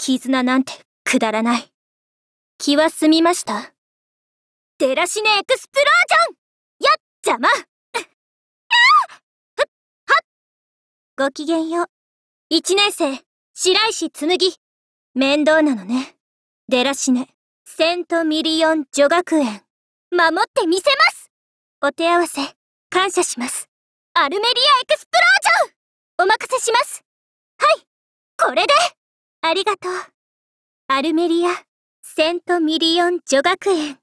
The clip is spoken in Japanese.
絆なんてくだらない。気は済みましたデラシネエクスプロージョンやっ邪魔ごきげんよう。一年生、白石紬。面倒なのね。デラシネ、セントミリオン女学園。守ってみせますお手合わせ、感謝します。アルメリアエクスプロージョンお任せしますはいこれでありがとう。アルメリア、セントミリオン女学園。